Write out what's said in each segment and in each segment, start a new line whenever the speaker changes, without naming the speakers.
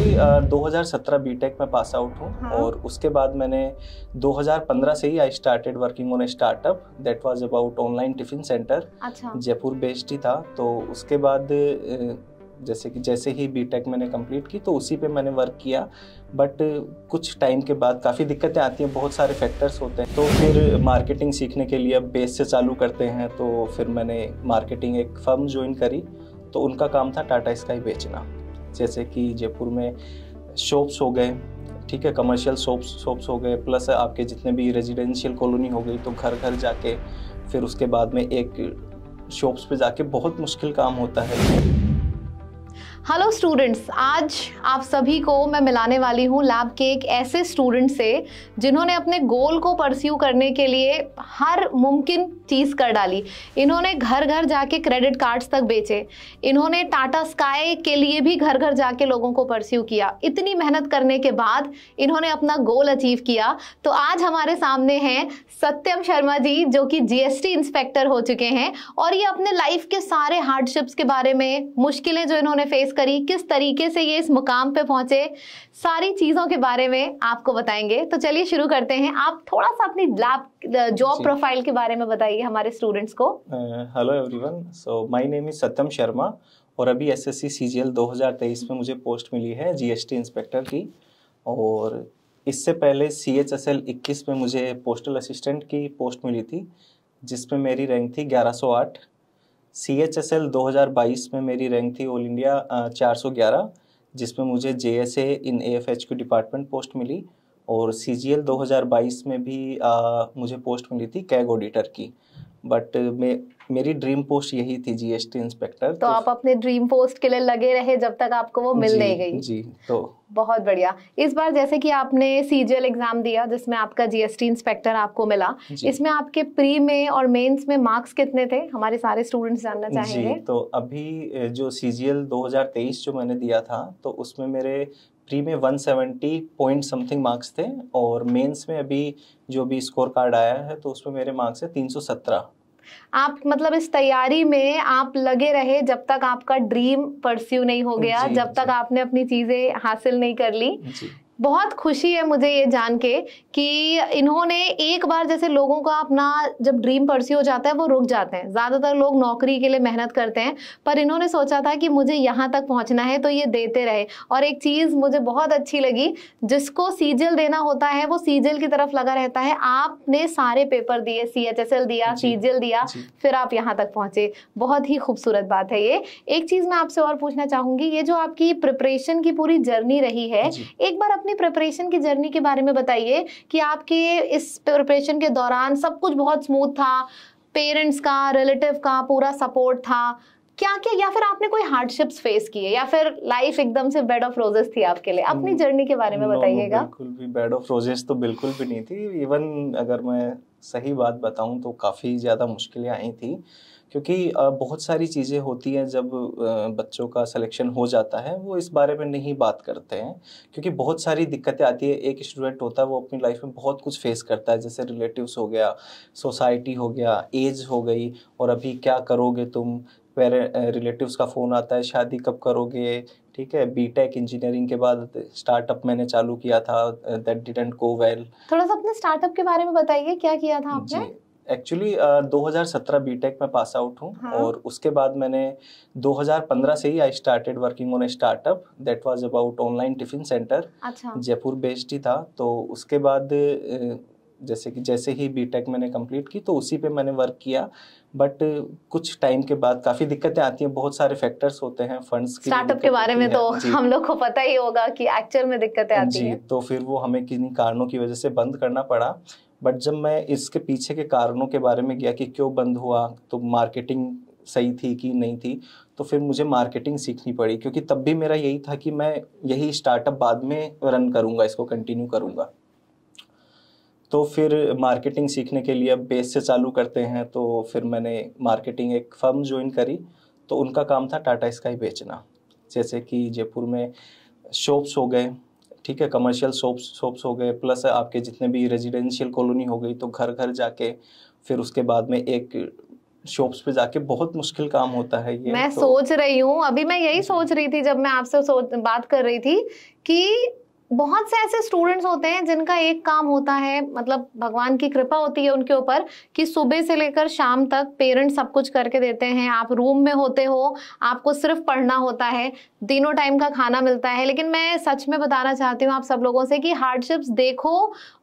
Actually 2017 BTech में pass out हूँ हाँ. और उसके बाद मैंने 2015 से ही I started working on a startup that was about online tiffin centre अच्छा. जयपुर बेस्ड ही था तो उसके बाद जैसे कि जैसे ही बीटेक मैंने कंप्लीट की तो उसी पे मैंने वर्क किया बट कुछ टाइम के बाद काफ़ी दिक्कतें आती हैं बहुत सारे फैक्टर्स होते हैं तो फिर मार्केटिंग सीखने के लिए अब बेस से चालू करते हैं तो फिर मैंने मार्केटिंग एक फर्म ज्वाइन करी तो उनका काम था टाटा स्काई बेचना जैसे कि जयपुर में शॉप्स हो गए ठीक है कमर्शियल शॉप्स शॉप्स हो गए प्लस आपके जितने भी रेजिडेंशियल कॉलोनी हो गई तो घर घर जाके फिर उसके बाद में एक शॉप्स पे जाके बहुत मुश्किल काम होता है
हेलो स्टूडेंट्स आज आप सभी को मैं मिलाने वाली हूँ लैब के एक ऐसे स्टूडेंट से जिन्होंने अपने गोल को परस्यू करने के लिए हर मुमकिन चीज़ कर डाली इन्होंने घर घर जाके क्रेडिट कार्ड्स तक बेचे इन्होंने टाटा स्काई के लिए भी घर घर जाके लोगों को परस्यू किया इतनी मेहनत करने के बाद इन्होंने अपना गोल अचीव किया तो आज हमारे सामने हैं सत्यम शर्मा जी जो कि जी इंस्पेक्टर हो चुके हैं और ये अपने लाइफ के सारे हार्डशिप्स के बारे में मुश्किलें जो इन्होंने फेस फेस करी किस तरीके से ये इस मुकाम पे पहुंचे सारी चीज़ों के बारे में आपको बताएंगे तो चलिए शुरू करते हैं आप थोड़ा सा अपनी लैब जॉब प्रोफाइल के बारे में बताइए हमारे स्टूडेंट्स को
hello everyone so my name is Satyam Sharma और अभी एस एस सी में मुझे पोस्ट मिली है जीएसटी इंस्पेक्टर की और इससे पहले सी एच एस एल इक्कीस में मुझे पोस्टल असिस्टेंट की पोस्ट मिली थी जिसमें मेरी रैंक थी ग्यारह सौ आठ सी एच एस एल दो हज़ार बाईस में मेरी रैंक थी ऑल इंडिया चार सौ ग्यारह जिसमें मुझे J S A in A F H Q department post मिली और सी जी एल दो हज़ार बाईस में भी आ, मुझे पोस्ट मिली थी कैग ऑडिटर की बट मैं मेरी ड्रीम पोस्ट यही थी जीएसटी इंस्पेक्टर तो, तो आप
अपने ड्रीम पोस्ट के लिए लगे रहे जब तक आपको वो मिल नहीं गई जी तो बहुत बढ़िया इस बार जैसे कि आपने सीजीएल एग्जाम दिया जिसमें आपका जीएसटी इंस्पेक्टर आपको मिला इसमें आपके प्री में और मेंस में मार्क्स कितने थे हमारे सारे स्टूडेंट्स जानना चाहेंगे जी,
तो अभी जो सीजीएल 2023 जो मैंने दिया था तो उसमें मेरे प्री में 170 पॉइंट समथिंग मार्क्स थे और मेंस में अभी जो भी स्कोर कार्ड आया है तो उसमें मेरे मार्क्स है 317
आप मतलब इस तैयारी में आप लगे रहे जब तक आपका ड्रीम परस्यू नहीं हो गया जब तक आपने अपनी चीजें हासिल नहीं कर ली बहुत खुशी है मुझे ये जान के कि इन्होंने एक बार जैसे लोगों का अपना जब ड्रीम परसी हो जाता है वो रुक जाते हैं ज़्यादातर लोग नौकरी के लिए मेहनत करते हैं पर इन्होंने सोचा था कि मुझे यहाँ तक पहुँचना है तो ये देते रहे और एक चीज़ मुझे बहुत अच्छी लगी जिसको सीजल देना होता है वो सीजल की तरफ लगा रहता है आपने सारे पेपर दिए सी एच एस एल दिया सीजल दिया फिर आप यहाँ तक पहुँचे बहुत ही खूबसूरत बात है ये एक चीज़ मैं आपसे और पूछना चाहूँगी ये जो आपकी प्रिपरेशन की पूरी जर्नी रही है एक बार अपने अपनी प्रिपरेशन की जर्नी के बारे में बताइए कि आपके इस प्रिपरेशन के दौरान सब कुछ बहुत स्मूथ था पेरेंट्स का रिलेटिव का पूरा सपोर्ट था क्या क्या या फिर आपने कोई हार्डशिप्स फेस किए या फिर लाइफ एकदम से बेड ऑफ रोजेस थी आपके लिए अपनी जर्नी hmm. के बारे में बताइएगा बिल्कुल
भी बेड ऑफ रोजेस तो बिल्कुल भी नहीं थी इवन अगर मैं सही बात बताऊं तो काफ़ी ज़्यादा मुश्किलें आई थी क्योंकि बहुत सारी चीज़ें होती हैं जब बच्चों का सिलेक्शन हो जाता है वो इस बारे में नहीं बात करते हैं क्योंकि बहुत सारी दिक्कतें आती है एक स्टूडेंट होता है वो अपनी लाइफ में बहुत कुछ फेस करता है जैसे रिलेटिव्स हो गया सोसाइटी हो गया एज हो गई और अभी क्या करोगे तुम पेरे रिलेटिव्स का फ़ोन आता है शादी कब करोगे ठीक है बीटेक इंजीनियरिंग के बाद स्टार्टअप मैंने चालू किया था दैट डिडेंट गो वेल
थोड़ा सा अपने स्टार्टअप के बारे में बताइए क्या किया था आपने
एक्चुअली uh, 2017 बीटेक में पास आउट हूँ हाँ. और उसके बाद मैंने 2015 से ही I started working on a startup that was about online tiffin centre अच्छा. जयपुर बेस्ड ही था तो उसके बाद जैसे कि जैसे ही बीटेक मैंने कंप्लीट की तो उसी पे मैंने वर्क किया बट कुछ टाइम के बाद काफ़ी दिक्कतें आती हैं बहुत सारे फैक्टर्स होते हैं फंड्स की स्टार्टअप के बारे में तो हम लोग
को पता ही होगा कि एक्चुअल में दिक्कतें आती हैं जी है।
तो फिर वो हमें किन्हीं कारणों की वजह से बंद करना पड़ा बट जब मैं इसके पीछे के कारणों के बारे में गया कि क्यों बंद हुआ तो मार्केटिंग सही थी कि नहीं थी तो फिर मुझे मार्केटिंग सीखनी पड़ी क्योंकि तब भी मेरा यही था कि मैं यही स्टार्टअप बाद में रन करूँगा इसको कंटिन्यू करूँगा तो फिर मार्केटिंग सीखने के लिए अब बेस से चालू करते हैं तो फिर मैंने मार्केटिंग एक फर्म ज्वाइन करी तो उनका काम था टाटा स्काई बेचना जैसे कि जयपुर में शॉप्स हो गए ठीक है कमर्शियल शॉप्स शॉप्स हो गए प्लस आपके जितने भी रेजिडेंशियल कॉलोनी हो गई तो घर घर जाके फिर उसके बाद में एक शॉप्स पे जाके बहुत मुश्किल काम होता है ये मैं तो... सोच
रही हूँ अभी मैं यही सोच रही थी जब मैं आपसे बात कर रही थी कि बहुत से ऐसे स्टूडेंट्स होते हैं जिनका एक काम होता है मतलब भगवान की कृपा होती है उनके ऊपर कि सुबह से लेकर शाम तक पेरेंट्स सब कुछ करके देते हैं आप रूम में होते हो आपको सिर्फ पढ़ना होता है दिनों टाइम का खाना मिलता है लेकिन मैं सच में बताना चाहती हूँ आप सब लोगों से कि हार्डशिप्स देखो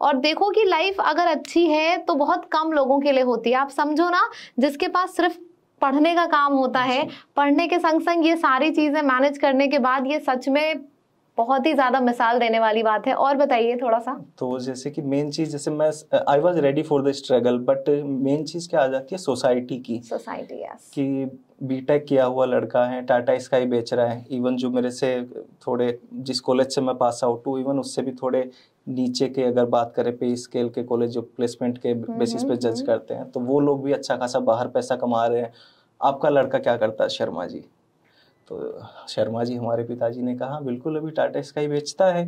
और देखो कि लाइफ अगर अच्छी है तो बहुत कम लोगों के लिए होती है आप समझो ना जिसके पास सिर्फ पढ़ने का काम होता है पढ़ने के संग संग ये सारी चीज़ें मैनेज करने के बाद ये सच में बहुत ही ज़्यादा मिसाल देने वाली बात है और बताइए थोड़ा सा
तो जैसे कि मेन चीज़ जैसे मैं I was ready for the struggle but main चीज़ क्या आ जाती है सोसाइटी की सोसाइटी yes. कि बीटेक किया हुआ लड़का है टाटा स्काई बेच रहा है इवन जो मेरे से थोड़े जिस कॉलेज से मैं पास आउट हूँ इवन उससे भी थोड़े नीचे के अगर बात करें हम्म, पे स्केल के कॉलेज जो प्लेसमेंट के बेसिस पे जज करते हैं तो वो लोग भी अच्छा खासा बाहर पैसा कमा रहे हैं आपका लड़का क्या करता है शर्मा जी तो शर्मा जी हमारे पिताजी ने कहा बिल्कुल अभी टाटा स्काई बेचता है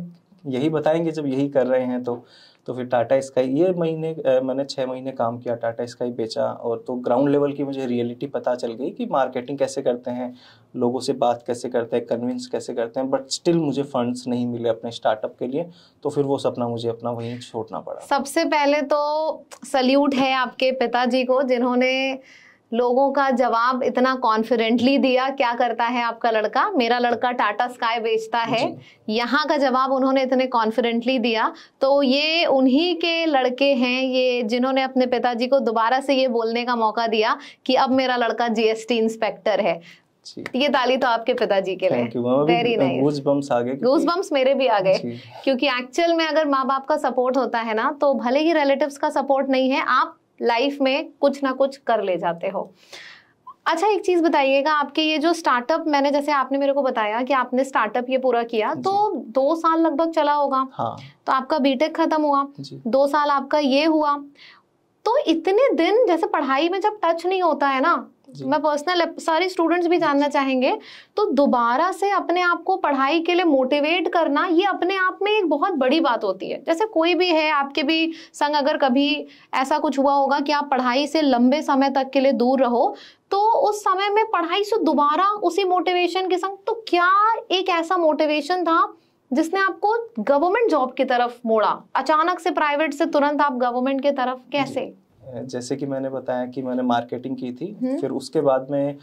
यही बताएंगे जब यही कर रहे हैं तो तो फिर टाटा स्काई ये महीने मैंने छः महीने काम किया टाटा स्काई बेचा और तो ग्राउंड लेवल की मुझे रियलिटी पता चल गई कि मार्केटिंग कैसे करते हैं लोगों से बात कैसे करते हैं कन्विंस कैसे करते हैं बट स्टिल मुझे फंड्स नहीं मिले अपने स्टार्टअप के लिए तो फिर वो सपना मुझे अपना वहीं छोड़ना पड़ा
सबसे पहले तो सल्यूट है आपके पिताजी को जिन्होंने लोगों का जवाब इतना कॉन्फिडेंटली दिया क्या करता है आपका लड़का मेरा लड़का टाटा स्काई बेचता है यहाँ का जवाब उन्होंने इतने कॉन्फिडेंटली दिया तो ये उन्हीं के लड़के हैं ये जिन्होंने अपने पिताजी को दोबारा से ये बोलने का मौका दिया कि अब मेरा लड़का जीएसटी इंस्पेक्टर है ये ताली तो आपके पिताजी के लिए वेरी नाइस गूज बम्स मेरे भी आ गए क्योंकि एक्चुअल में अगर माँ बाप का सपोर्ट होता है ना तो भले ही रिलेटिव्स का सपोर्ट नहीं है आप लाइफ में कुछ ना कुछ कर ले जाते हो अच्छा एक चीज बताइएगा आपके ये जो स्टार्टअप मैंने जैसे आपने मेरे को बताया कि आपने स्टार्टअप ये पूरा किया तो दो साल लगभग चला होगा हाँ। तो आपका बीटेक खत्म हुआ दो साल आपका ये हुआ तो इतने दिन जैसे पढ़ाई में जब टच नहीं होता है ना मैं पर्सनल सारे स्टूडेंट्स भी जानना चाहेंगे तो दोबारा से अपने आप को पढ़ाई के लिए मोटिवेट करना ये अपने आप में एक बहुत बड़ी बात होती है जैसे कोई भी है आपके भी संग अगर कभी ऐसा कुछ हुआ होगा कि आप पढ़ाई से लंबे समय तक के लिए दूर रहो तो उस समय में पढ़ाई से दोबारा उसी मोटिवेशन के संग तो क्या एक ऐसा मोटिवेशन था जिसने आपको गवर्नमेंट जॉब की तरफ मोड़ा अचानक से प्राइवेट से तुरंत आप गवर्नमेंट की तरफ कैसे
जैसे कि मैंने बताया कि मैंने मार्केटिंग की थी हम्म। फिर उसके बाद में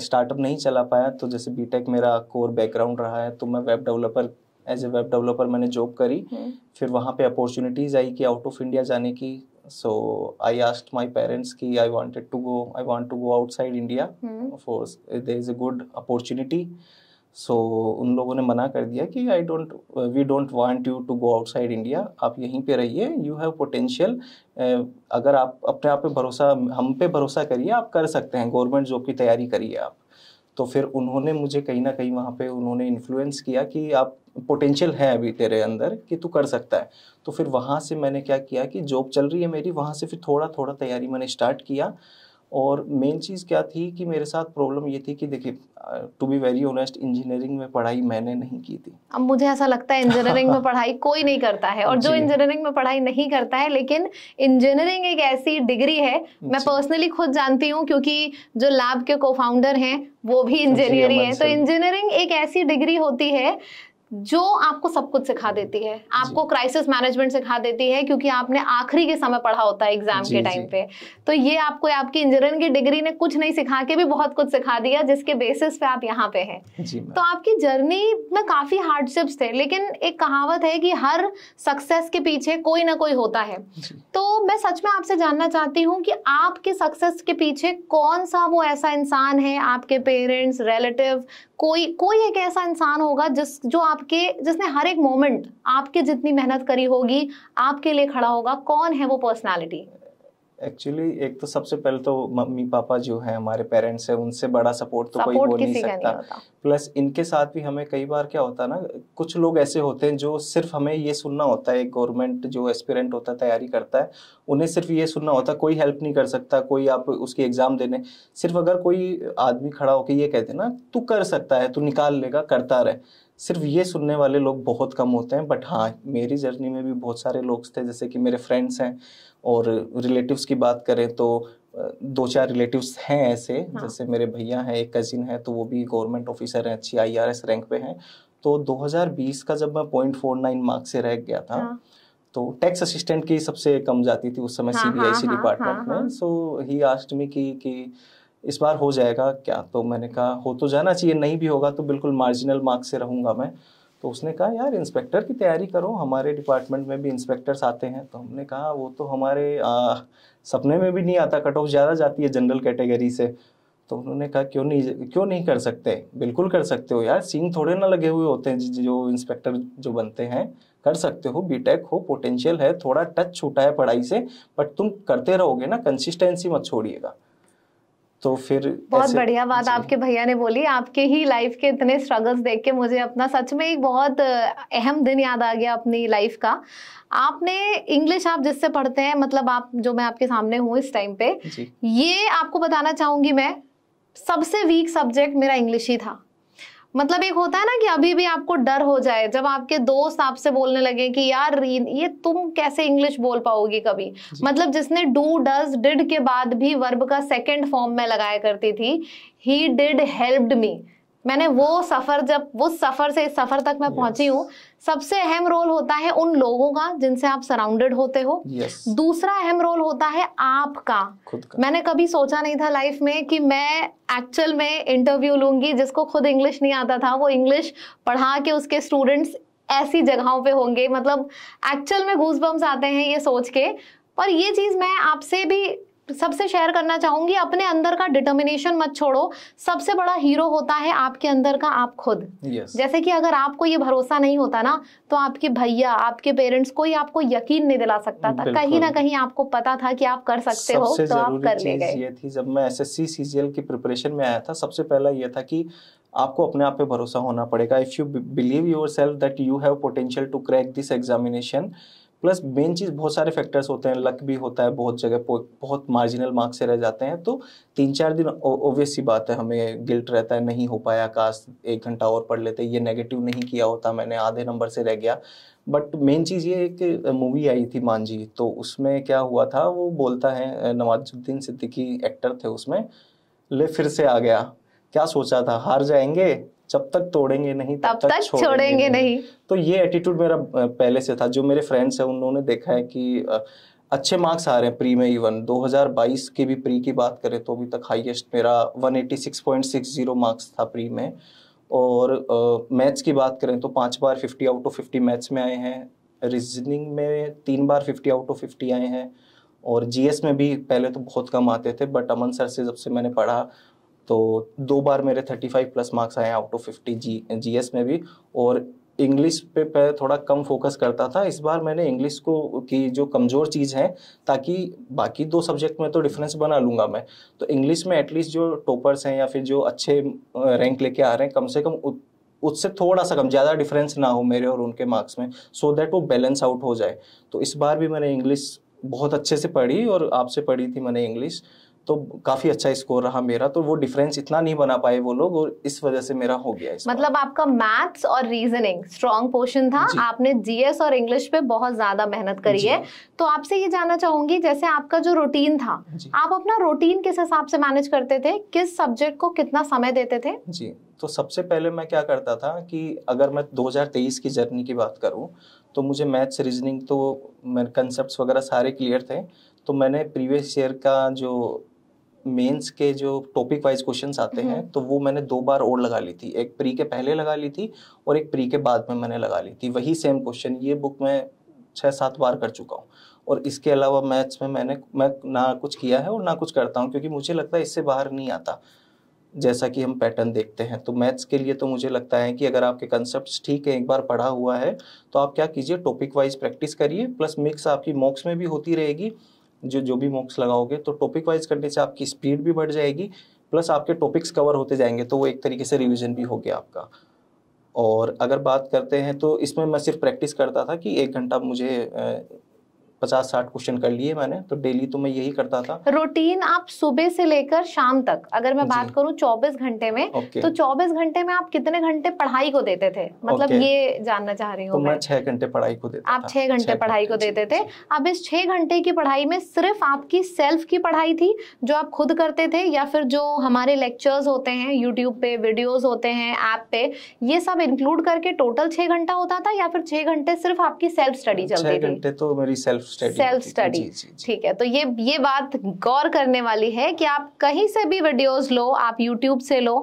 स्टार्टअप नहीं चला पाया तो जैसे बीटेक मेरा कोर बैकग्राउंड रहा है तो मैं web developer as a web developer मैंने जॉब करी हम्म। फिर वहाँ पे अपॉर्चुनिटीज़ आई कि आउट ऑफ इंडिया जाने की so i asked my parents की i wanted to go i want to go outside india mm. Hmm. of there is a good opportunity so so, उन लोगों ने मना कर दिया कि I don't we don't want you to go outside India आप यहीं पे रहिए यू हैव पोटेंशियल अगर आप अपने आप पे भरोसा हम पे भरोसा करिए आप कर सकते हैं गवर्नमेंट जॉब की तैयारी करिए आप तो फिर उन्होंने मुझे कहीं ना कहीं वहाँ पे उन्होंने इन्फ्लुएंस किया कि आप पोटेंशियल है अभी तेरे अंदर कि तू कर सकता है तो फिर वहाँ से मैंने क्या किया कि जॉब चल रही है मेरी वहाँ से फिर थोड़ा थोड़ा तैयारी मैंने स्टार्ट किया और मेन चीज़ क्या थी कि मेरे साथ प्रॉब्लम ये थी कि देखिए to be very honest engineering में पढ़ाई मैंने नहीं की थी
अब मुझे ऐसा लगता है इंजीनियरिंग में पढ़ाई कोई नहीं करता है और जो इंजीनियरिंग में पढ़ाई नहीं करता है लेकिन इंजीनियरिंग एक ऐसी डिग्री है मैं पर्सनली खुद जानती हूँ क्योंकि जो लैब के को फाउंडर हैं वो भी इंजीनियर ही हैं तो इंजीनियरिंग एक ऐसी डिग्री होती है जो आपको सब कुछ सिखा देती है आपको क्राइसिस मैनेजमेंट सिखा देती है क्योंकि आपने आखिरी के समय पढ़ा होता है एग्जाम के टाइम पे तो ये आपको आपकी इंजीनियरिंग की डिग्री ने कुछ नहीं सिखा के भी बहुत कुछ सिखा दिया जिसके बेसिस पे आप यहाँ पे हैं तो आपकी जर्नी में काफी हार्डशिप्स थे लेकिन एक कहावत है कि हर सक्सेस के पीछे कोई ना कोई होता है तो मैं सच में आपसे जानना चाहती हूँ कि आपके सक्सेस के पीछे कौन सा वो ऐसा इंसान है आपके पेरेंट्स रिलेटिव कोई कोई एक ऐसा इंसान होगा जिस जो आप आपके जिसने हर एक मोमेंट आपके जितनी मेहनत करी होगी आपके लिए खड़ा होगा कौन है वो पर्सनालिटी
एक्चुअली एक तो सबसे पहले तो मम्मी पापा जो है हमारे पेरेंट्स है उनसे बड़ा सपोर्ट तो सपोर्ट कोई हो नहीं सकता प्लस इनके साथ भी हमें कई बार क्या होता है ना कुछ लोग ऐसे होते हैं जो सिर्फ हमें ये सुनना होता है एक गवर्नमेंट जो एस्पिरेंट होता है तैयारी करता है उन्हें सिर्फ ये सुनना होता है कोई हेल्प नहीं कर सकता कोई आप उसकी एग्जाम देने सिर्फ अगर कोई आदमी खड़ा होकर ये कहते ना तू कर सकता है तू निकाल लेगा करता रहे सिर्फ ये सुनने वाले लोग बहुत कम होते हैं बट हाँ मेरी जर्नी में भी बहुत सारे लोग थे जैसे कि मेरे फ्रेंड्स हैं और रिलेटिव्स की बात करें तो दो चार रिलेटिव्स हैं ऐसे हाँ। जैसे मेरे भैया हैं एक कजिन है तो वो भी गवर्नमेंट ऑफिसर हैं अच्छी आई रैंक पे हैं तो 2020 का जब मैं पॉइंट फोर नाइन मार्क्स से रह गया था हाँ। तो टैक्स असिस्टेंट की सबसे कम जाती थी उस समय C B I C department में सो ही आस्ट मी की, की इस बार हो जाएगा क्या तो मैंने कहा हो तो जाना चाहिए नहीं भी होगा तो बिल्कुल मार्जिनल मार्क्स से रहूँगा मैं तो उसने कहा यार इंस्पेक्टर की तैयारी करो हमारे डिपार्टमेंट में भी इंस्पेक्टर्स आते हैं तो हमने कहा वो तो हमारे आ, सपने में भी नहीं आता कट ऑफ ज़्यादा जाती है जनरल कैटेगरी से तो उन्होंने कहा क्यों नहीं क्यों नहीं कर सकते बिल्कुल कर सकते हो यार सींग थोड़े ना लगे हुए होते हैं जो इंस्पेक्टर जो बनते हैं कर सकते हो बीटेक हो पोटेंशियल है थोड़ा टच छूटा है पढ़ाई से बट तुम करते रहोगे ना कंसिस्टेंसी मत छोड़िएगा तो फिर बहुत बढ़िया
बात आपके भैया ने बोली आपके ही लाइफ के इतने स्ट्रगल्स देख के मुझे अपना सच में एक बहुत अहम दिन याद आ गया अपनी लाइफ का आपने इंग्लिश आप जिससे पढ़ते हैं मतलब आप जो मैं आपके सामने हूँ इस टाइम पे ये आपको बताना चाहूंगी मैं सबसे वीक सब्जेक्ट मेरा इंग्लिश ही था मतलब एक होता है ना कि अभी भी आपको डर हो जाए जब आपके दोस्त आपसे बोलने लगे कि यार रीन ये तुम कैसे इंग्लिश बोल पाओगी कभी मतलब जिसने डू डज डिड के बाद भी वर्ब का सेकेंड फॉर्म में लगाया करती थी ही डिड हेल्प्ड मी मैंने वो सफर जब वो सफर से इस सफर तक मैं yes. पहुंची हूँ सबसे अहम रोल होता है उन लोगों का जिनसे आप सराउंडेड होते हो yes. दूसरा अहम रोल होता है आपका खुद का मैंने कभी सोचा नहीं था लाइफ में कि मैं एक्चुअल में इंटरव्यू लूंगी जिसको खुद इंग्लिश नहीं आता था वो इंग्लिश पढ़ा के उसके स्टूडेंट्स ऐसी जगहों पे होंगे मतलब एक्चुअल में घूस आते हैं ये सोच के पर ये चीज़ मैं आपसे भी सबसे शेयर करना चाहूंगी अपने अंदर का डिटर्मिनेशन मत छोड़ो सबसे बड़ा हीरो होता है आपके अंदर का आप खुद yes. जैसे कि अगर आपको ये भरोसा नहीं होता ना तो आपके भैया आपके पेरेंट्स कोई आपको यकीन नहीं दिला सकता था कहीं ना कहीं आपको पता था कि आप कर सकते हो तो आप करने गए ये
थी जब मैं एसएससी सीजीएल की प्रिपरेशन में आया था सबसे पहला ये था की आपको अपने आप पे भरोसा होना पड़ेगा if you believe yourself that you have potential to crack this examination plus main चीज़ बहुत सारे फैक्टर्स होते हैं लक भी होता है बहुत जगह बहुत मार्जिनल मार्क्स से रह जाते हैं तो तीन चार दिन ओबियस सी बात है हमें गिल्ट रहता है नहीं हो पाया काश एक घंटा और पढ़ लेते ये नेगेटिव नहीं किया होता मैंने आधे नंबर से रह गया बट मेन चीज़ ये एक मूवी आई थी मान जी तो उसमें क्या हुआ था वो बोलता है नवाजुद्दीन सिद्दीकी एक्टर थे उसमें ले फिर से आ गया क्या सोचा था हार जाएंगे जब तक तोड़ेंगे नहीं तब तक, तक छोड़ेंगे, छोड़ेंगे नहीं।, नहीं तो ये एटीट्यूड मेरा पहले से था जो मेरे फ्रेंड्स हैं उन्होंने देखा है कि अच्छे मार्क्स आ रहे हैं प्री में इवन 2022 के भी प्री की बात करें तो अभी तक हाईएस्ट मेरा 186.60 मार्क्स था प्री में और मैथ्स की बात करें तो पांच बार 50 आउट ऑफ 50 मैथ्स में आए हैं रीजनिंग में तीन बार 50 आउट ऑफ 50 आए हैं और जीएस में भी पहले तो बहुत कम आते थे बट अमन सर से जब से मैंने पढ़ा तो दो बार मेरे 35 प्लस मार्क्स आए आउट ऑफ 50 जी जीएस में भी और इंग्लिश पे पे थोड़ा कम फोकस करता था इस बार मैंने इंग्लिश को की जो कमज़ोर चीज़ है ताकि बाकी दो सब्जेक्ट में तो डिफरेंस बना लूँगा मैं तो इंग्लिश में एटलीस्ट जो टॉपर्स हैं या फिर जो अच्छे रैंक लेके आ रहे हैं कम से कम उससे थोड़ा सा कम ज़्यादा डिफरेंस ना हो मेरे और उनके मार्क्स में सो so दैट वो बैलेंस आउट हो जाए तो इस बार भी मैंने इंग्लिश बहुत अच्छे से पढ़ी और आपसे पढ़ी थी मैंने इंग्लिश तो काफी अच्छा स्कोर रहा मेरा तो वो डिफरेंस इतना नहीं बना पाए वो लोग और इस वजह से मेरा हो गया
मतलब आपका मैथ्स और रीजनिंग स्ट्रॉन्ग पोर्शन था आपने जीएस और इंग्लिश पे बहुत ज्यादा मेहनत करी है तो आपसे ये जानना चाहूंगी जैसे आपका जो रूटीन था आप अपना रूटीन किस हिसाब से मैनेज करते थे किस सब्जेक्ट को कितना समय देते थे
जी तो सबसे पहले मैं क्या करता था कि अगर मैं 2023 की जर्नी की बात करूं तो मुझे मैथ्स रीजनिंग तो मेरे कंसेप्ट वगैरह सारे क्लियर थे तो मैंने प्रीवियस ईयर का जो मेंस के जो टॉपिक वाइज क्वेश्चन आते हैं हम्म। तो वो मैंने दो बार और लगा ली थी एक प्री के पहले लगा ली थी और एक प्री के बाद में मैंने लगा ली थी वही सेम क्वेश्चन ये बुक मैं छः सात बार कर चुका हूँ और इसके अलावा मैथ्स में मैंने मैं ना कुछ किया है और ना कुछ करता हूँ क्योंकि मुझे लगता है इससे बाहर नहीं आता जैसा कि हम पैटर्न देखते हैं तो मैथ्स के लिए तो मुझे लगता है कि अगर आपके कंसेप्ट ठीक है एक बार पढ़ा हुआ है तो आप क्या कीजिए टॉपिक वाइज प्रैक्टिस करिए प्लस मिक्स आपकी मॉक्स में भी होती रहेगी जो जो भी मॉक्स लगाओगे तो टॉपिक वाइज करने से आपकी स्पीड भी बढ़ जाएगी प्लस आपके टॉपिक्स कवर होते जाएंगे तो वो एक तरीके से रिविज़न भी हो गया आपका और अगर बात करते हैं तो इसमें मैं सिर्फ प्रैक्टिस करता था कि एक घंटा मुझे पचास साठ क्वेश्चन कर लिए मैंने तो डेली तो मैं यही करता था
रूटीन आप सुबह से लेकर शाम तक अगर मैं बात करूँ चौबीस घंटे में तो चौबीस घंटे में आप कितने घंटे पढ़ाई को देते थे मतलब ये जानना चाह रही हूँ तो मैं
छह घंटे पढ़ाई को देता आप छह घंटे
पढ़ाई को देते थे अब इस छह घंटे की पढ़ाई में सिर्फ आपकी सेल्फ की पढ़ाई थी जो आप खुद करते थे या फिर जो हमारे लेक्चर्स होते हैं यूट्यूब पे वीडियोस होते हैं ऐप पे ये सब इंक्लूड करके टोटल छह घंटा होता था या फिर छह घंटे सिर्फ आपकी सेल्फ स्टडी चलती थी
घंटे तो मेरी सेल्फ सेल्फ स्टडी
ठीक है तो ये ये बात गौर करने वाली है कि आप कहीं से भी वीडियोस लो आप यूट्यूब से लो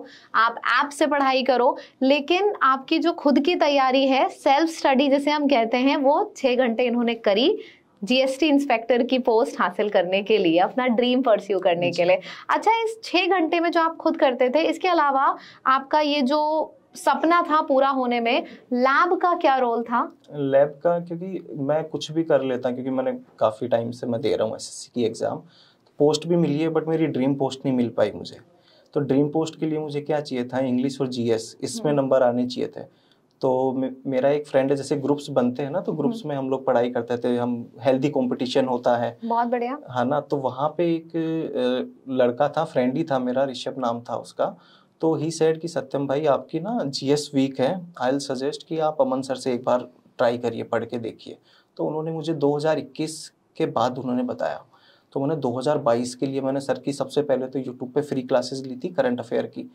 आप ऐप से पढ़ाई करो लेकिन आपकी जो खुद की तैयारी है सेल्फ स्टडी जिसे हम कहते हैं वो छः घंटे इन्होंने करी जीएसटी इंस्पेक्टर की पोस्ट हासिल करने के लिए अपना ड्रीम परस्यू करने के लिए अच्छा इस छः घंटे में जो आप खुद करते थे इसके अलावा आपका ये जो सपना था पूरा होने में लैब का क्या रोल था
लैब का क्योंकि मैं कुछ भी कर लेता क्योंकि मैंने काफ़ी टाइम से मैं दे रहा हूँ एस की एग्ज़ाम तो पोस्ट भी मिली है बट मेरी ड्रीम पोस्ट नहीं मिल पाई मुझे तो ड्रीम पोस्ट के लिए मुझे क्या चाहिए था इंग्लिश और जीएस इसमें नंबर हम्म। आने चाहिए थे तो मेरा एक फ्रेंड है जैसे ग्रुप्स बनते हैं ना तो ग्रुप्स हम्म। में हम लोग पढ़ाई करते थे हम हेल्दी कंपटीशन होता है
बहुत बढ़िया है
हाँ ना तो वहाँ पे एक लड़का था फ्रेंड ही था मेरा ऋषभ नाम था उसका तो ही सेड कि सत्यम भाई आपकी ना जीएस वीक है आई एल सजेस्ट कि आप अमन सर से एक बार ट्राई करिए पढ़ के देखिए तो उन्होंने मुझे 2021 के बाद उन्होंने बताया तो मैंने 2022 के लिए मैंने सर की सबसे पहले तो यूट्यूब पे फ्री क्लासेस ली थी करंट अफेयर की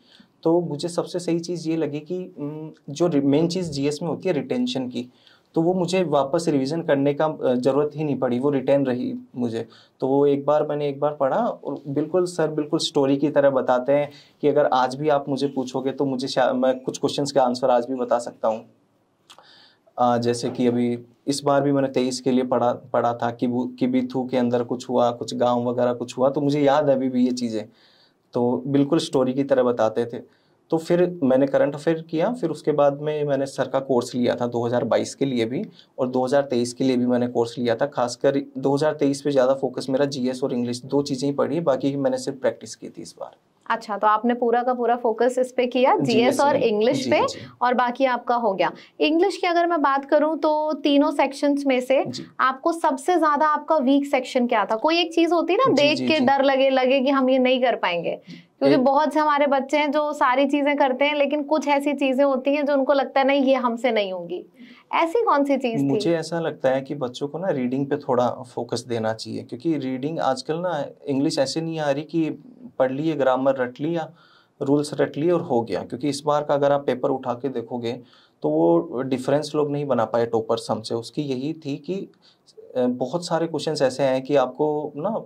तो मुझे सबसे सही चीज़ ये लगी कि जो मेन चीज़ जीएस में होती है रिटेंशन की तो वो मुझे वापस रिवीजन करने का ज़रूरत ही नहीं पड़ी वो रिटर्न रही मुझे तो वो एक बार मैंने एक बार पढ़ा और बिल्कुल सर बिल्कुल स्टोरी की तरह बताते हैं कि अगर आज भी आप मुझे पूछोगे तो मुझे मैं कुछ क्वेश्चंस के आंसर आज भी बता सकता हूँ जैसे कि अभी इस बार भी मैंने तेईस के लिए पढ़ा पढ़ा था कि थू के अंदर कुछ हुआ कुछ गाँव वगैरह कुछ हुआ तो मुझे याद है अभी भी ये चीज़ें तो बिल्कुल स्टोरी की तरह बताते थे तो फिर मैंने करंट अफेयर किया फिर उसके बाद में मैंने सर का कोर्स लिया था 2022 के लिए भी और 2023 के लिए भी मैंने कोर्स लिया था खासकर 2023 पे ज़्यादा फोकस मेरा जीएस और इंग्लिश दो चीज़ें ही पढ़ी बाकी मैंने सिर्फ प्रैक्टिस की थी इस बार
अच्छा तो आपने पूरा का पूरा फोकस इस पे किया जीएस और इंग्लिश पे जी, और बाकी आपका हो गया इंग्लिश की अगर मैं बात करूं तो तीनों सेक्शंस में से आपको सबसे ज्यादा आपका वीक सेक्शन क्या था कोई एक चीज होती है ना देख के डर लगे लगे कि हम ये नहीं कर पाएंगे क्योंकि बहुत से हमारे बच्चे हैं जो सारी चीजें करते हैं लेकिन कुछ ऐसी चीजें होती हैं जो उनको लगता है नहीं ये हमसे नहीं होंगी ऐसी कौन सी चीज मुझे थी?
ऐसा लगता है कि बच्चों को ना रीडिंग पे थोड़ा फोकस देना चाहिए क्योंकि रीडिंग आजकल ना इंग्लिश ऐसे नहीं आ रही कि पढ़ लिए ग्रामर रट लिया रूल्स रट लिए और हो गया क्योंकि इस बार का अगर आप पेपर उठा के देखोगे तो वो डिफरेंस लोग नहीं बना पाए टोपर सम से उसकी यही थी कि बहुत सारे क्वेश्चन ऐसे हैं कि आपको ना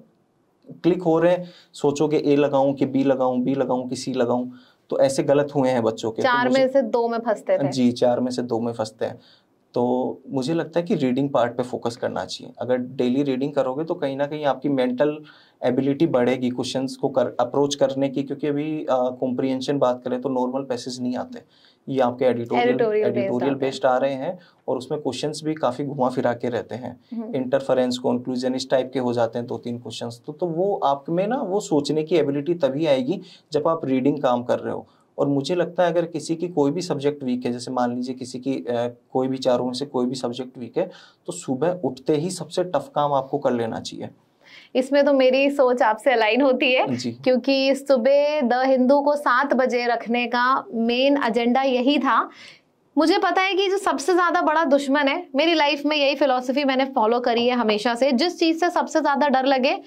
क्लिक हो रहे हैं सोचोगे ए लगाऊं कि बी लगाऊं बी लगाऊं कि सी लगाऊं तो ऐसे गलत हुए हैं बच्चों के तो चार तो में
से दो में फंसते हैं
जी चार में से दो में फंसते हैं तो मुझे लगता है कि रीडिंग पार्ट पे फोकस करना चाहिए अगर डेली रीडिंग करोगे तो कहीं ना कहीं आपकी मेंटल एबिलिटी बढ़ेगी क्वेश्चन को कर अप्रोच करने की क्योंकि अभी कॉम्प्रीहेंशन बात करें तो नॉर्मल पैसेज नहीं आते ये आपके एडिटोरियल एडिटोरियल बेस्ड आ रहे हैं और उसमें क्वेश्चंस भी काफ़ी घुमा फिरा के रहते हैं इंटरफेरेंस कंक्लूजन इस टाइप के हो जाते हैं दो तीन क्वेश्चंस तो तो वो आप में ना वो सोचने की एबिलिटी तभी आएगी जब आप रीडिंग काम कर रहे हो और मुझे लगता है अगर किसी की कोई भी सब्जेक्ट वीक है जैसे मान लीजिए किसी की आ, कोई भी चारों में से कोई भी सब्जेक्ट वीक है तो सुबह उठते ही सबसे टफ काम आपको कर लेना चाहिए
इसमें तो मेरी सोच आपसे अलाइन होती है क्योंकि सुबह द हिंदू को सात बजे रखने का मेन एजेंडा यही था मुझे पता है कि जो सबसे ज़्यादा बड़ा दुश्मन है मेरी लाइफ में यही फिलोसफी मैंने फॉलो करी है हमेशा से जिस चीज़ से सबसे ज़्यादा डर लगे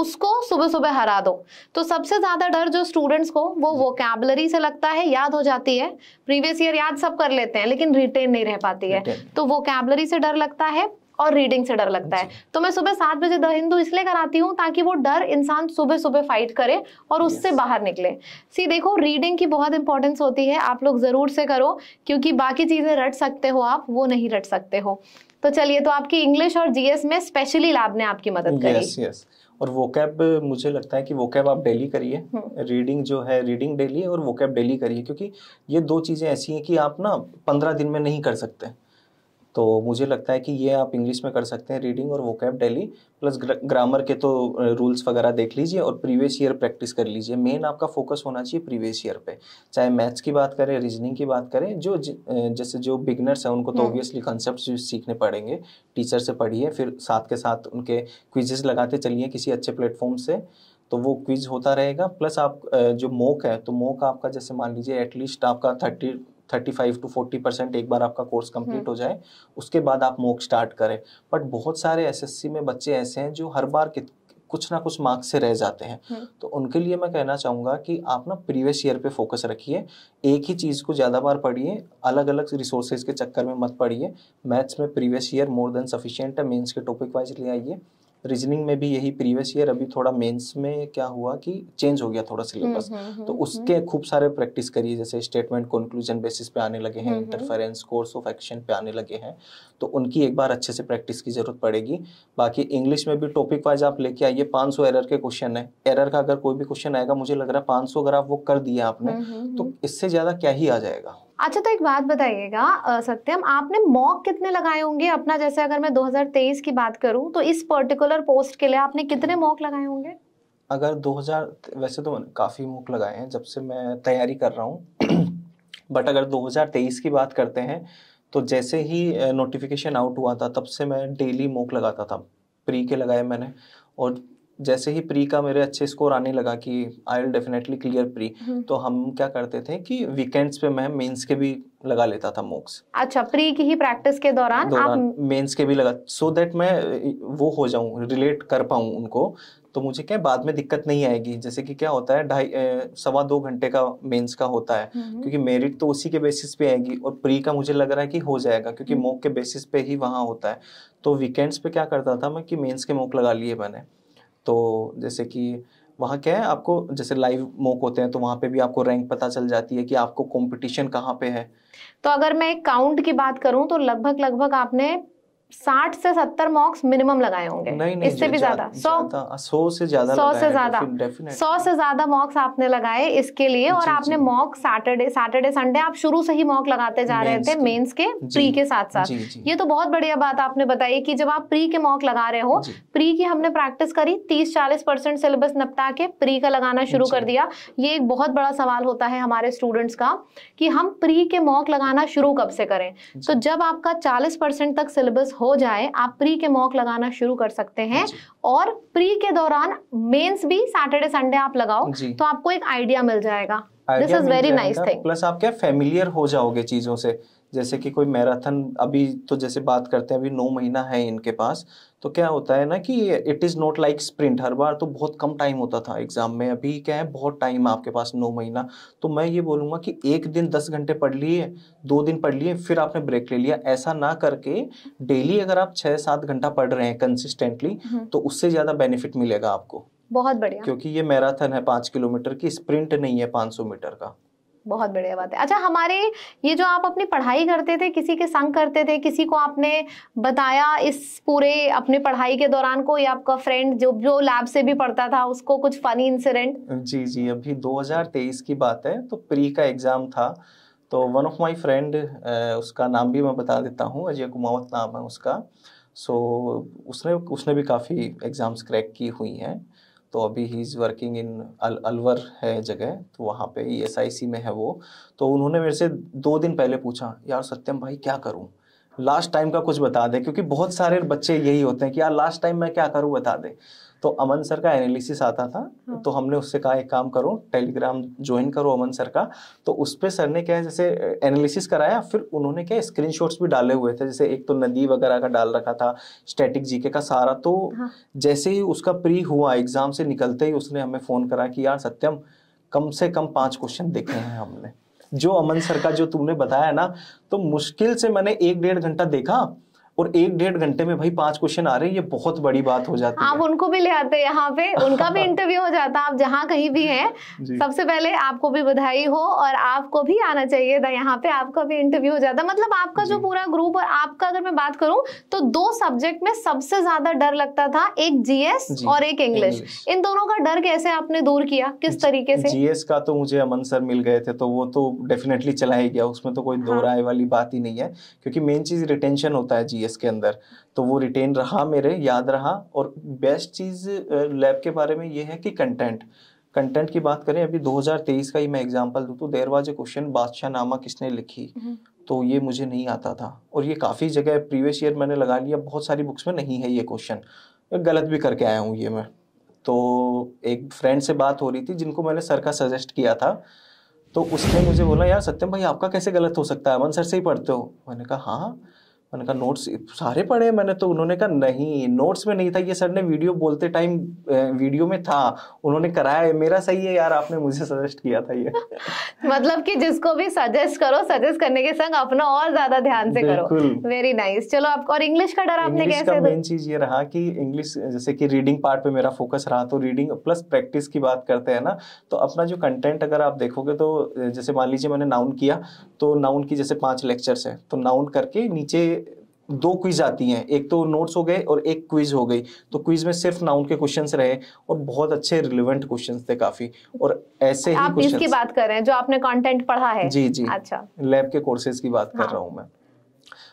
उसको सुबह सुबह हरा दो तो सबसे ज़्यादा डर जो स्टूडेंट्स को वो कैबलरी से लगता है याद हो जाती है प्रीवियस ईयर याद सब कर लेते हैं लेकिन रिटेन नहीं रह पाती है तो कैबलरी से डर लगता है और रीडिंग से डर लगता है तो मैं सुबह सात बजे द हिंदू इसलिए कराती हूँ ताकि वो डर इंसान सुबह सुबह फाइट करे और उससे बाहर निकले सी देखो रीडिंग की बहुत इंपॉर्टेंस होती है आप लोग ज़रूर से करो क्योंकि बाकी चीज़ें रट सकते हो आप वो नहीं रट सकते हो तो चलिए तो आपकी इंग्लिश और जीएस में स्पेशली लैब ने आपकी मदद करी यस यस
और कैब मुझे लगता है कि कैब आप डेली करिए रीडिंग हम्म। जो है रीडिंग डेली और वो कैब डेली करिए क्योंकि ये दो चीज़ें ऐसी हैं कि आप ना पंद्रह दिन में नहीं कर सकते तो मुझे लगता है कि ये आप इंग्लिश में कर सकते हैं रीडिंग और वोकैब डेली प्लस ग्रामर के तो रूल्स वगैरह देख लीजिए और प्रीवियस ईयर प्रैक्टिस कर लीजिए मेन आपका फोकस होना चाहिए प्रीवियस ईयर पे चाहे मैथ्स की बात करें रीजनिंग की बात करें जो जैसे जो बिगनर्स हैं उनको तो ऑब्वियसली हम्म। कॉन्सेप्ट सीखने पड़ेंगे टीचर से पढ़िए फिर साथ के साथ उनके क्विजेज लगाते चलिए किसी अच्छे प्लेटफॉर्म से तो वो क्विज होता रहेगा प्लस आप जो मोक है तो मोक आपका जैसे मान लीजिए एटलीस्ट आपका thirty thirty five to forty percent एक बार आपका कोर्स हम्म। कंप्लीट हो जाए उसके बाद आप मोक स्टार्ट करें बट बहुत सारे एसएससी में बच्चे ऐसे हैं जो हर बार कुछ ना कुछ मार्क्स से रह जाते हैं हम्म। तो उनके लिए मैं कहना चाहूंगा कि आप ना प्रीवियस ईयर पे फोकस रखिए एक ही चीज़ को ज़्यादा बार पढ़िए अलग अलग रिसोर्सेज के चक्कर में मत पढ़िए मैथ्स में previous year more than sufficient है मेंस के टॉपिक वाइज ले आइए रीजनिंग में भी यही प्रीवियस ईयर अभी थोड़ा मेंस में क्या हुआ कि चेंज हो गया थोड़ा सिलेबस हम्म, हम्म, तो हम्म, उसके खूब सारे प्रैक्टिस करिए जैसे स्टेटमेंट कंक्लूजन बेसिस पे आने लगे हैं इंटरफेरेंस कोर्स ऑफ एक्शन पे आने लगे हैं तो उनकी एक बार अच्छे से प्रैक्टिस की जरूरत पड़ेगी बाकी इंग्लिश में भी टॉपिक वाइज आप लेके आइए सौ एरर के क्वेश्चन है एरर का अगर कोई भी क्वेश्चन आएगा मुझे लग रहा है सौ अगर आप वो कर दिया आपने तो इससे ज़्यादा क्या ही आ जाएगा
अच्छा तो एक बात बताइएगा सत्यम आपने मॉक कितने लगाए होंगे अपना जैसे अगर मैं 2023 की बात करूं तो इस पर्टिकुलर पोस्ट के लिए आपने कितने मॉक लगाए होंगे
अगर 2000 वैसे तो काफ़ी मॉक लगाए हैं जब से मैं तैयारी कर रहा हूं बट अगर 2023 की बात करते हैं तो जैसे ही नोटिफिकेशन आउट हुआ था तब से मैं डेली मॉक लगाता था प्री के लगाए मैंने और जैसे ही प्री का मेरे अच्छे स्कोर आने लगा कि I will definitely clear pre तो हम क्या करते थे कि वीकेंड्स पे मैं मेंस के भी लगा लेता था मॉक्स
अच्छा प्री की ही प्रैक्टिस के दौरान दौरान आप...
मेंस के भी लगा सो so दैट मैं वो हो जाऊं रिलेट कर पाऊं उनको तो मुझे क्या बाद में दिक्कत नहीं आएगी जैसे कि क्या होता है ढाई सवा दो घंटे का मेंस का होता है हम्म। क्योंकि मेरिट तो उसी के बेसिस पे आएगी और प्री का मुझे लग रहा है कि हो जाएगा क्योंकि मॉक हम्म। के बेसिस पे ही वहाँ होता है तो वीकेंड्स पे क्या करता था मैं कि मेंस के मॉक लगा लिए मैंने तो जैसे कि वहाँ क्या है आपको जैसे लाइव मोक होते हैं तो वहाँ पे भी आपको रैंक पता चल जाती है कि आपको कंपटीशन कहाँ पे है
तो अगर मैं काउंट की बात करूँ तो लगभग लगभग आपने साठ से सत्तर मॉक्स मिनिमम लगाए होंगे इससे भी ज्यादा सौ
सौ से ज्यादा सौ से ज्यादा सौ तो
से ज्यादा मॉक्स आपने लगाए इसके लिए और आपने मॉक सैटरडे सैटरडे संडे आप शुरू से ही मॉक लगाते जा रहे थे मेंस के प्री के साथ साथ ये तो बहुत बढ़िया बात आपने बताई कि जब आप प्री के मॉक लगा रहे हो प्री की हमने प्रैक्टिस करी तीस चालीस परसेंट सिलेबस नपटा के प्री का लगाना शुरू कर दिया ये एक बहुत बड़ा सवाल होता है हमारे स्टूडेंट्स का कि हम प्री के मॉक लगाना शुरू कब से करें तो जब आपका चालीस परसेंट तक सिलेबस हो जाए आप प्री के मॉक लगाना शुरू कर सकते हैं और प्री के दौरान मेंस भी सैटरडे संडे आप लगाओ तो आपको एक आइडिया मिल जाएगा this is very nice thing
plus आप क्या फेमिलियर हो जाओगे चीजों से जैसे कि कोई मैराथन अभी तो जैसे बात करते हैं अभी नौ महीना है इनके पास तो क्या होता है ना कि it is not like sprint हर बार तो बहुत कम टाइम होता था एग्ज़ाम में अभी क्या है बहुत टाइम है आपके पास नौ महीना तो मैं ये बोलूँगा कि एक दिन दस घंटे पढ़ लिए दो दिन पढ़ लिए फिर आपने ब्रेक ले लिया ऐसा ना करके डेली अगर आप छः सात घंटा पढ़ रहे हैं कंसिस्टेंटली हम्म। तो उससे ज़्यादा बेनिफिट मिलेगा आपको
बहुत बढ़िया क्योंकि
ये मैराथन है पाँच किलोमीटर की स्प्रिंट नहीं है पाँच सौ मीटर का
बहुत बढ़िया बात है अच्छा हमारे ये जो आप अपनी पढ़ाई करते थे किसी के संग करते थे किसी को आपने बताया इस पूरे अपने पढ़ाई के दौरान या आपका फ्रेंड जो जो लैब से भी पढ़ता था उसको कुछ फनी इंसिडेंट
जी जी अभी 2023 की बात है तो प्री का एग्जाम था तो वन ऑफ माय फ्रेंड उसका नाम भी मैं बता देता हूँ अजय कुमावत नाम है उसका सो so, उसने उसने भी काफ़ी एग्ज़ाम्स क्रैक की हुई हैं तो अभी ही इज़ वर्किंग इन अलवर है जगह तो वहाँ पे ई एस आई सी में है वो तो उन्होंने मेरे से दो दिन पहले पूछा यार सत्यम भाई क्या करूँ लास्ट टाइम का कुछ बता दे क्योंकि बहुत सारे बच्चे यही होते हैं कि यार लास्ट टाइम मैं क्या करूँ बता दे तो अमन सर का एनालिसिस आता था हाँ। तो हमने उससे कहा एक काम करो टेलीग्राम ज्वाइन करो अमन सर का तो उस पर सर ने क्या है जैसे एनालिसिस कराया फिर उन्होंने क्या स्क्रीन भी डाले हुए थे जैसे एक तो नदी वगैरह का डाल रखा था स्टैटिक जीके का सारा तो हाँ। जैसे ही उसका प्री हुआ एग्जाम से निकलते ही उसने हमें फ़ोन करा कि यार सत्यम कम से कम पांच क्वेश्चन देखे हैं हमने जो अमन सर का जो तुमने बताया ना तो मुश्किल से मैंने एक डेढ़ घंटा देखा और एक डेढ़ घंटे में भाई पांच क्वेश्चन आ रहे हैं ये बहुत बड़ी बात हो जाती है
आप उनको भी ले आते हैं यहाँ पे उनका भी इंटरव्यू हो जाता है आप जहाँ कहीं भी हैं सबसे पहले आपको भी बधाई हो और आपको भी आना चाहिए था यहाँ पे आपका भी इंटरव्यू हो जाता मतलब आपका जो पूरा ग्रुप और आपका अगर मैं बात करूँ तो दो सब्जेक्ट में सबसे ज्यादा डर लगता था एक जीएस और एक इंग्लिश इन दोनों का डर कैसे आपने दूर किया किस तरीके से
जीएस का तो मुझे अमन सर मिल गए थे तो वो तो डेफिनेटली चला ही गया उसमें तो कोई हाँ। दो राय वाली बात ही नहीं है क्योंकि मेन चीज रिटेंशन होता है जीएस एस के अंदर तो वो रिटेन रहा मेरे याद रहा और बेस्ट चीज़ लैब के बारे में ये है कि कंटेंट कंटेंट की बात करें अभी 2023 का ही मैं एग्जांपल दूँ तो देर वाज ए क्वेश्चन बादशाह नामा किसने लिखी तो ये मुझे नहीं आता था और ये काफ़ी जगह प्रीवियस ईयर मैंने लगा लिया बहुत सारी बुक्स में नहीं है ये क्वेश्चन गलत भी करके आया हूँ ये मैं तो एक फ्रेंड से बात हो रही थी जिनको मैंने सर का सजेस्ट किया था तो उसने मुझे बोला यार सत्यम भाई आपका कैसे गलत हो सकता है अमन सर से ही पढ़ते हो मैंने कहा हाँ मैंने कहा नोट्स सारे पढ़े मैंने तो उन्होंने कहा नहीं नोट्स में नहीं था ये सर ने वीडियो बोलते टाइम वीडियो में था उन्होंने कराया है मेरा सही है यार आपने मुझे सजेस्ट किया था ये
मतलब कि जिसको भी सजेस्ट करो सजेस्ट करने के संग अपना और ज्यादा ध्यान से करो वेरी नाइस nice. चलो आपको और इंग्लिश का डर आपने कैसे का मेन
चीज ये रहा कि इंग्लिश जैसे कि रीडिंग पार्ट पे मेरा फोकस रहा तो रीडिंग प्लस प्रैक्टिस की बात करते हैं ना तो अपना जो कंटेंट अगर आप देखोगे तो जैसे मान लीजिए मैंने नाउन किया तो नाउन की जैसे पांच लेक्चर्स है तो नाउन करके नीचे दो क्विज आती हैं एक तो नोट्स हो गए और एक क्विज हो गई तो क्विज में सिर्फ नाउन के क्वेश्चंस रहे और बहुत अच्छे रिलेवेंट क्वेश्चंस थे काफी और ऐसे आप ही आप इसकी
बात कर रहे हैं जो आपने कंटेंट पढ़ा है जी जी अच्छा
लैब के कोर्सेज की बात हाँ. कर रहा हूँ मैं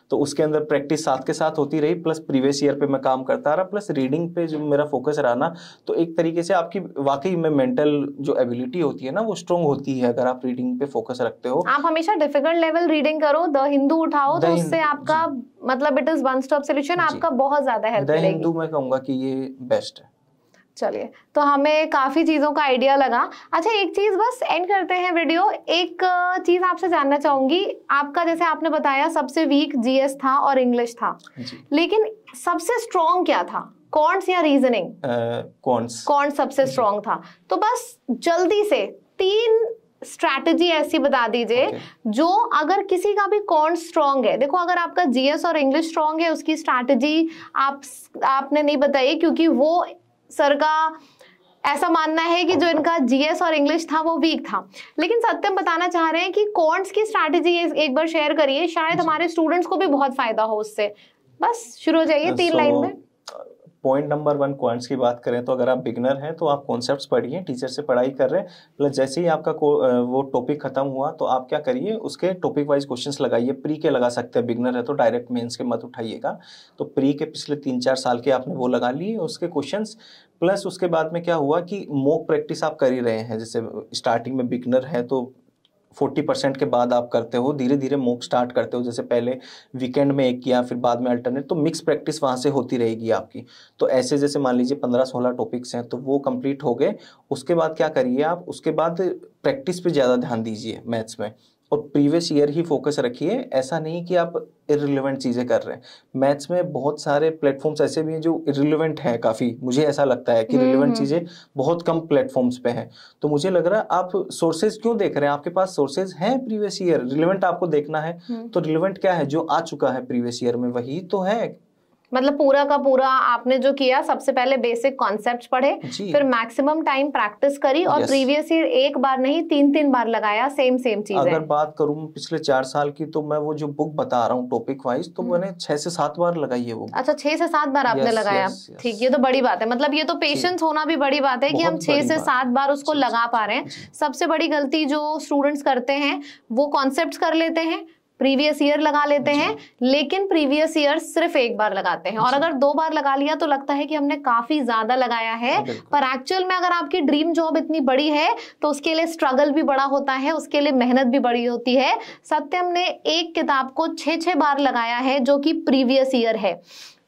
तो उसके अंदर प्रैक्टिस साथ के साथ होती रही प्लस प्रीवियस ईयर पे मैं काम करता रहा प्लस रीडिंग पे जो मेरा फोकस रहा ना तो एक तरीके से आपकी वाकई में मेंटल जो एबिलिटी होती है ना वो स्ट्रॉन्ग होती है अगर आप रीडिंग पे फोकस रखते हो आप
हमेशा डिफिकल्ट लेवल रीडिंग करो द हिंदू उठाओ तो उससे आपका मतलब it is one stop solution आपका बहुत ज्यादा हेल्प द हिंदू
मैं कहूंगा कि ये बेस्ट है
चलिए तो हमें काफ़ी चीज़ों का आइडिया लगा अच्छा एक चीज़ बस एंड करते हैं वीडियो एक चीज़ आपसे जानना चाहूँगी आपका जैसे आपने बताया सबसे वीक जीएस था और इंग्लिश था लेकिन सबसे स्ट्रॉन्ग क्या था कॉन्ट्स या रीजनिंग कॉन्ट्स सबसे स्ट्रॉन्ग था तो बस जल्दी से तीन स्ट्रैटेजी ऐसी बता दीजिए okay. जो अगर किसी का भी कौन स्ट्रांग है देखो अगर आपका जीएस और इंग्लिश स्ट्रांग है उसकी स्ट्रैटेजी आप आपने नहीं बताई क्योंकि वो सर का ऐसा मानना है कि जो इनका जीएस और इंग्लिश था वो वीक था लेकिन सत्यम बताना चाह रहे हैं कि कॉन्ट्स की स्ट्रैटेजी एक बार शेयर करिए शायद हमारे स्टूडेंट्स को भी बहुत फायदा हो उससे बस शुरू हो जाइए हाँ, तीन लाइन में
पॉइंट नंबर वन क्वांट्स की बात करें तो अगर आप बिगनर हैं तो आप कॉन्सेप्ट पढ़िए टीचर से पढ़ाई कर रहे हैं प्लस जैसे ही आपका वो टॉपिक खत्म हुआ तो आप क्या करिए उसके टॉपिक वाइज क्वेश्चन लगाइए प्री के लगा सकते हैं बिगनर है तो डायरेक्ट मेन्स के मत उठाइएगा तो प्री के पिछले तीन चार साल के आपने वो लगा लिए उसके क्वेश्चन प्लस उसके बाद में क्या हुआ कि मोक प्रैक्टिस आप कर ही रहे हैं जैसे स्टार्टिंग में बिगनर है तो फोर्टी परसेंट के बाद आप करते हो धीरे धीरे मोक स्टार्ट करते हो जैसे पहले वीकेंड में एक किया फिर बाद में अल्टरनेट तो मिक्स प्रैक्टिस वहाँ से होती रहेगी आपकी तो ऐसे जैसे मान लीजिए पंद्रह सोलह टॉपिक्स हैं तो वो कंप्लीट हो गए उसके बाद क्या करिए आप उसके बाद प्रैक्टिस पे ज़्यादा ध्यान दीजिए मैथ्स में और प्रीवियस ईयर ही फोकस रखिए ऐसा नहीं कि आप इरिलेवेंट चीज़ें कर रहे हैं मैथ्स में बहुत सारे प्लेटफॉर्म्स ऐसे भी हैं जो इरिलेवेंट हैं काफ़ी मुझे ऐसा लगता है कि रिलेवेंट हम्म, हम्म। चीज़ें बहुत कम प्लेटफॉर्म्स पे हैं तो मुझे लग रहा है आप सोर्सेज क्यों देख रहे हैं आपके पास सोर्सेज हैं प्रीवियस ईयर रिलेवेंट आपको देखना है हम्म। तो रिलेवेंट क्या है जो आ चुका है प्रीवियस ईयर में वही तो है
मतलब पूरा का पूरा आपने जो किया सबसे पहले बेसिक कॉन्सेप्ट पढ़े फिर मैक्सिमम टाइम प्रैक्टिस करी और प्रीवियस ईयर एक बार नहीं तीन तीन बार लगाया सेम सेम चीज अगर
बात करूँ पिछले चार साल की तो मैं वो जो बुक बता रहा हूँ टॉपिक वाइज तो हम्म। मैंने छह से सात बार लगाई है वो
अच्छा छह से सात बार आपने लगाया ठीक ये तो बड़ी बात है मतलब ये तो पेशेंस होना भी बड़ी बात है कि हम छह से सात बार उसको लगा पा रहे हैं सबसे बड़ी गलती जो स्टूडेंट्स करते हैं वो कॉन्सेप्ट कर लेते हैं प्रीवियस ईयर लगा लेते हैं लेकिन प्रीवियस ईयर सिर्फ एक बार लगाते हैं और अगर दो बार लगा लिया तो लगता है कि हमने काफी ज्यादा लगाया है हाँ, पर एक्चुअल में अगर आपकी ड्रीम जॉब इतनी बड़ी है तो उसके लिए स्ट्रगल भी बड़ा होता है उसके लिए मेहनत भी बड़ी होती है सत्यम ने एक किताब को छ छः बार लगाया है जो कि प्रीवियस ईयर है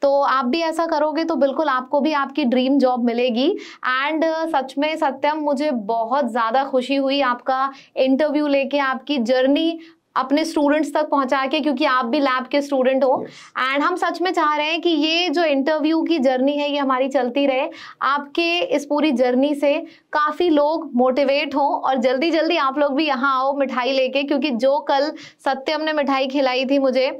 तो आप भी ऐसा करोगे तो बिल्कुल आपको भी आपकी ड्रीम जॉब मिलेगी एंड सच में सत्यम मुझे बहुत ज़्यादा खुशी हुई आपका इंटरव्यू लेके आपकी जर्नी अपने स्टूडेंट्स तक पहुंचा के क्योंकि आप भी लैब के स्टूडेंट हो एंड yes. हम सच में चाह रहे हैं कि ये जो इंटरव्यू की जर्नी है ये हमारी चलती रहे आपके इस पूरी जर्नी से काफ़ी लोग मोटिवेट हों और जल्दी जल्दी आप लोग भी यहाँ आओ मिठाई लेके क्योंकि जो कल सत्यम ने मिठाई खिलाई थी मुझे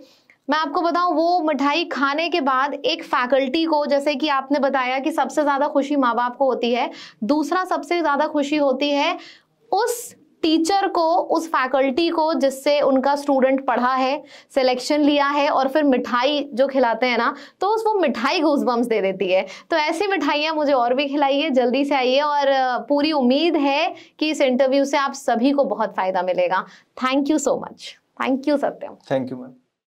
मैं आपको बताऊं वो मिठाई खाने के बाद एक फैकल्टी को जैसे कि आपने बताया कि सबसे ज़्यादा खुशी माँ बाप को होती है दूसरा सबसे ज़्यादा खुशी होती है उस टीचर को उस फैकल्टी को जिससे उनका स्टूडेंट पढ़ा है सिलेक्शन लिया है और फिर मिठाई जो खिलाते हैं ना तो उस वो मिठाई बम्स दे देती है तो ऐसी मिठाइयाँ मुझे और भी खिलाइए जल्दी से आइए और पूरी उम्मीद है कि इस इंटरव्यू से आप सभी को बहुत फ़ायदा मिलेगा thank you so much thank you Satyam
thank you ma'am